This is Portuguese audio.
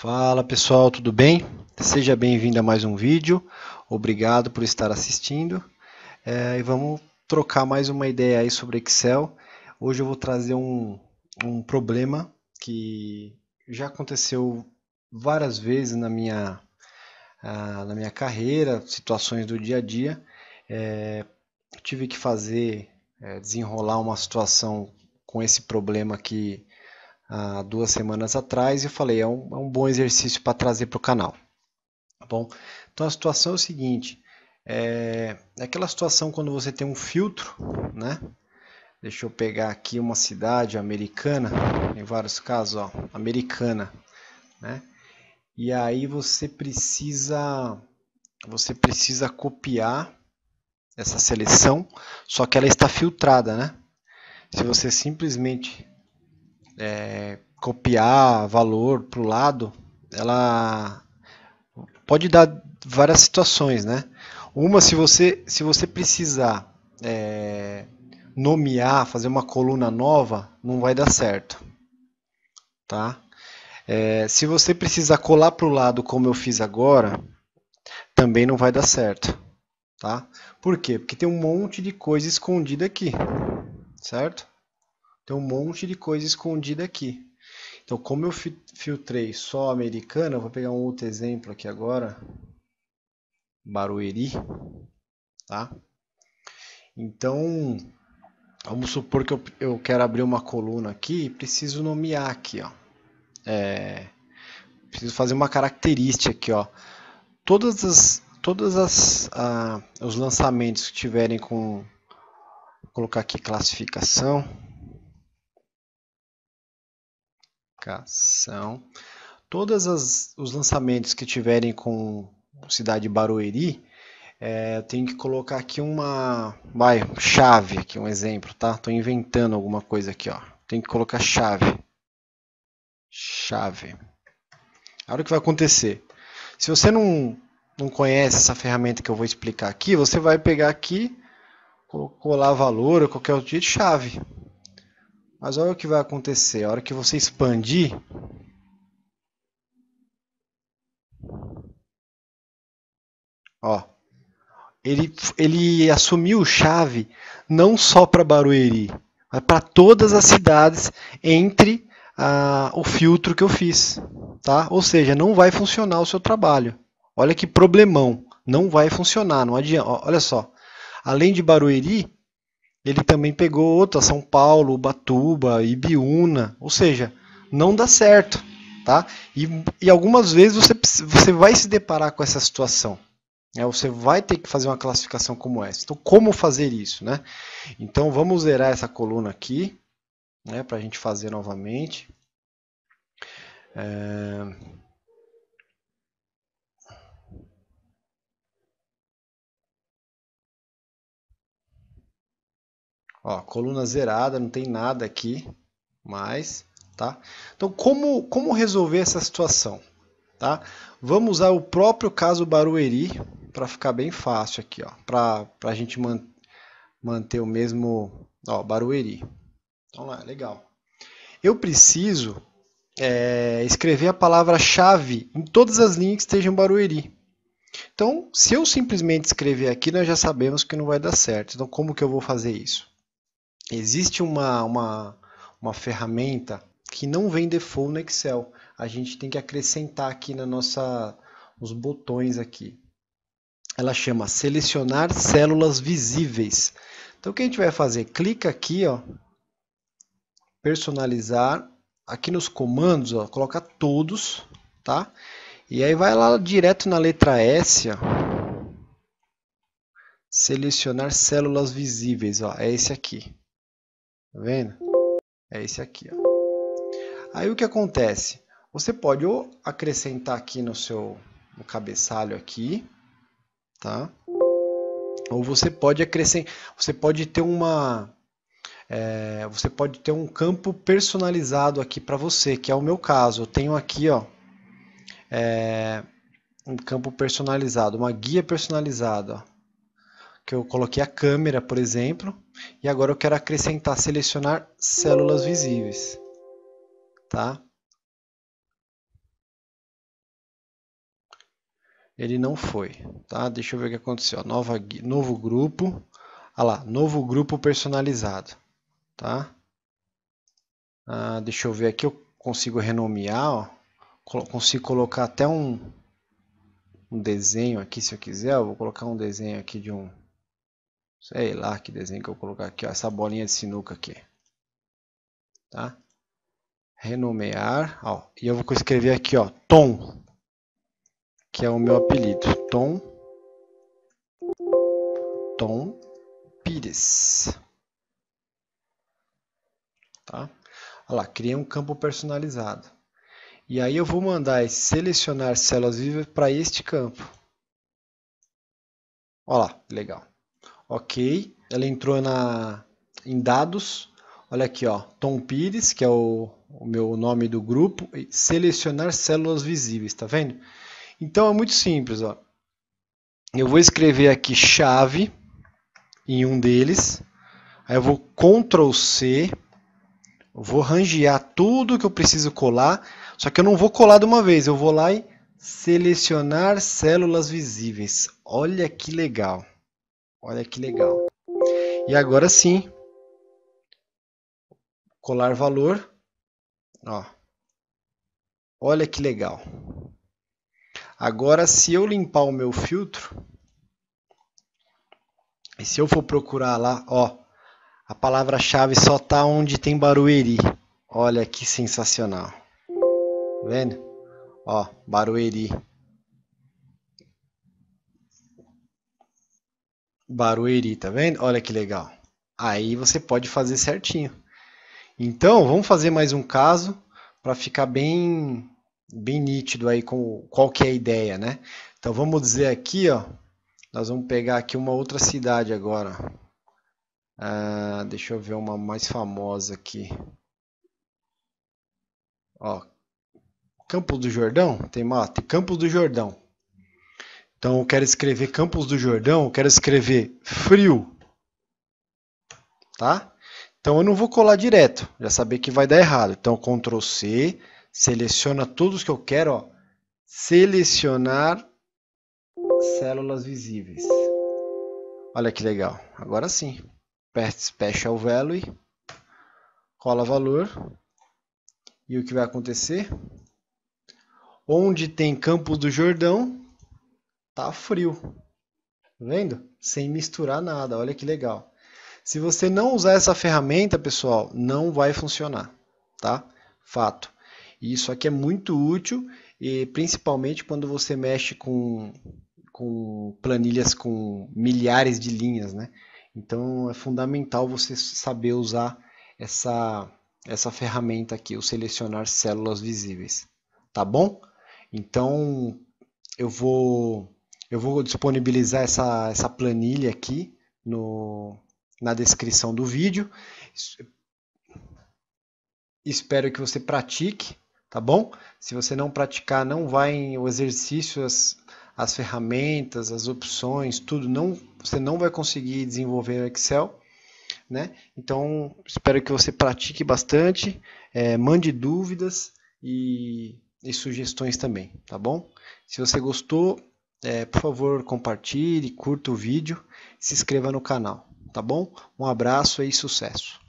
Fala pessoal, tudo bem? Seja bem-vindo a mais um vídeo, obrigado por estar assistindo é, e vamos trocar mais uma ideia aí sobre Excel. Hoje eu vou trazer um, um problema que já aconteceu várias vezes na minha, na minha carreira, situações do dia a dia. É, tive que fazer, é, desenrolar uma situação com esse problema que há duas semanas atrás e eu falei, é um, é um bom exercício para trazer para o canal. Tá bom? Então a situação é o seguinte, é, é aquela situação quando você tem um filtro, né? Deixa eu pegar aqui uma cidade americana, em vários casos, ó, americana, né? E aí você precisa você precisa copiar essa seleção, só que ela está filtrada, né? Se você simplesmente é, copiar valor para o lado, ela pode dar várias situações, né? Uma, se você, se você precisar é, nomear, fazer uma coluna nova, não vai dar certo, tá? É, se você precisar colar para o lado como eu fiz agora, também não vai dar certo, tá? Por quê? Porque tem um monte de coisa escondida aqui, certo? Tem um monte de coisa escondida aqui. Então, como eu filtrei só americana, vou pegar um outro exemplo aqui agora. Barueri, tá? Então, vamos supor que eu, eu quero abrir uma coluna aqui e preciso nomear aqui, ó. É, preciso fazer uma característica aqui, ó. Todas as, todas as, ah, os lançamentos que tiverem com, vou colocar aqui classificação, Comunicação. Todos os lançamentos que tiverem com Cidade Barueri, é, eu tenho que colocar aqui uma vai, chave, aqui um exemplo, tá? Estou inventando alguma coisa aqui, ó. Tem que colocar chave. Chave. A hora que vai acontecer. Se você não, não conhece essa ferramenta que eu vou explicar aqui, você vai pegar aqui, colar valor ou qualquer outro tipo de chave. Mas olha o que vai acontecer. A hora que você expandir, Ó, ele, ele assumiu chave não só para Barueri, mas para todas as cidades entre ah, o filtro que eu fiz. Tá? Ou seja, não vai funcionar o seu trabalho. Olha que problemão. Não vai funcionar, não adianta. Olha só. Além de Barueri, ele também pegou outra, São Paulo, Ubatuba, Ibiúna, ou seja, não dá certo, tá? E, e algumas vezes você, você vai se deparar com essa situação. né? você vai ter que fazer uma classificação como essa. Então, como fazer isso? Né? Então, vamos zerar essa coluna aqui, né, para a gente fazer novamente. É... Ó, coluna zerada, não tem nada aqui mais, tá? Então, como, como resolver essa situação? Tá? Vamos usar o próprio caso Barueri para ficar bem fácil aqui, ó, para a gente man, manter o mesmo ó, Barueri. Então, lá, legal. Eu preciso é, escrever a palavra-chave em todas as linhas que estejam Barueri. Então, se eu simplesmente escrever aqui, nós já sabemos que não vai dar certo. Então, como que eu vou fazer isso? Existe uma, uma, uma ferramenta que não vem default no Excel. A gente tem que acrescentar aqui na nossa os botões aqui. Ela chama selecionar células visíveis. Então o que a gente vai fazer? Clica aqui, ó, personalizar. Aqui nos comandos, ó, coloca todos, tá? E aí vai lá direto na letra S, ó. Selecionar células visíveis, ó, é esse aqui. Tá vendo? É esse aqui. Ó. Aí o que acontece? Você pode ou acrescentar aqui no seu no cabeçalho aqui, tá? Ou você pode acrescentar, você pode ter uma é, você pode ter um campo personalizado aqui para você, que é o meu caso. Eu tenho aqui, ó, é, um campo personalizado, uma guia personalizada. Ó que eu coloquei a câmera, por exemplo, e agora eu quero acrescentar selecionar células visíveis, tá? Ele não foi, tá? Deixa eu ver o que aconteceu. Nova, novo grupo, ah lá, novo grupo personalizado, tá? Ah, deixa eu ver aqui, eu consigo renomear, ó. Consigo colocar até um, um desenho aqui, se eu quiser. Eu vou colocar um desenho aqui de um Sei lá que desenho que eu vou colocar aqui, ó, essa bolinha de sinuca aqui. Tá? Renomear, ó, e eu vou escrever aqui, ó, Tom, que é o meu apelido, Tom, Tom Pires. Tá? Olha lá, criei um campo personalizado. E aí eu vou mandar selecionar células vivas para este campo. Olha lá, legal. Ok, ela entrou na em dados. Olha aqui, ó, Tom Pires, que é o, o meu nome do grupo, selecionar células visíveis, tá vendo? Então é muito simples, ó. Eu vou escrever aqui chave em um deles. Aí eu vou Ctrl C, vou rangear tudo que eu preciso colar, só que eu não vou colar de uma vez, eu vou lá e selecionar células visíveis. Olha que legal. Olha que legal. E agora sim, colar valor. Ó. Olha que legal. Agora, se eu limpar o meu filtro, e se eu for procurar lá, ó, a palavra-chave só tá onde tem Barueri. Olha que sensacional. Tá vendo? Ó, Barueri. Barueri, tá vendo? Olha que legal. Aí você pode fazer certinho. Então, vamos fazer mais um caso para ficar bem bem nítido aí com qual que é a ideia, né? Então, vamos dizer aqui, ó, nós vamos pegar aqui uma outra cidade agora. Ah, deixa eu ver uma mais famosa aqui. Ó, Campo do Jordão? Tem, ó, tem Campo do Jordão. Então eu quero escrever Campos do Jordão, eu quero escrever frio. Tá? Então eu não vou colar direto, já saber que vai dar errado. Então Ctrl C, seleciona todos que eu quero, ó. Selecionar células visíveis. Olha que legal. Agora sim. Special value, cola valor. E o que vai acontecer? Onde tem Campos do Jordão, tá frio. Tá vendo? Sem misturar nada, olha que legal. Se você não usar essa ferramenta, pessoal, não vai funcionar, tá? Fato. E isso aqui é muito útil, e principalmente quando você mexe com, com planilhas com milhares de linhas, né? Então é fundamental você saber usar essa, essa ferramenta aqui, o selecionar células visíveis, tá bom? Então eu vou eu vou disponibilizar essa, essa planilha aqui no, na descrição do vídeo. Espero que você pratique, tá bom? Se você não praticar, não vai em o exercício, as, as ferramentas, as opções, tudo, não, você não vai conseguir desenvolver o Excel. Né? Então, espero que você pratique bastante, é, mande dúvidas e, e sugestões também, tá bom? Se você gostou, é, por favor, compartilhe, curta o vídeo, se inscreva no canal, tá bom? Um abraço e sucesso!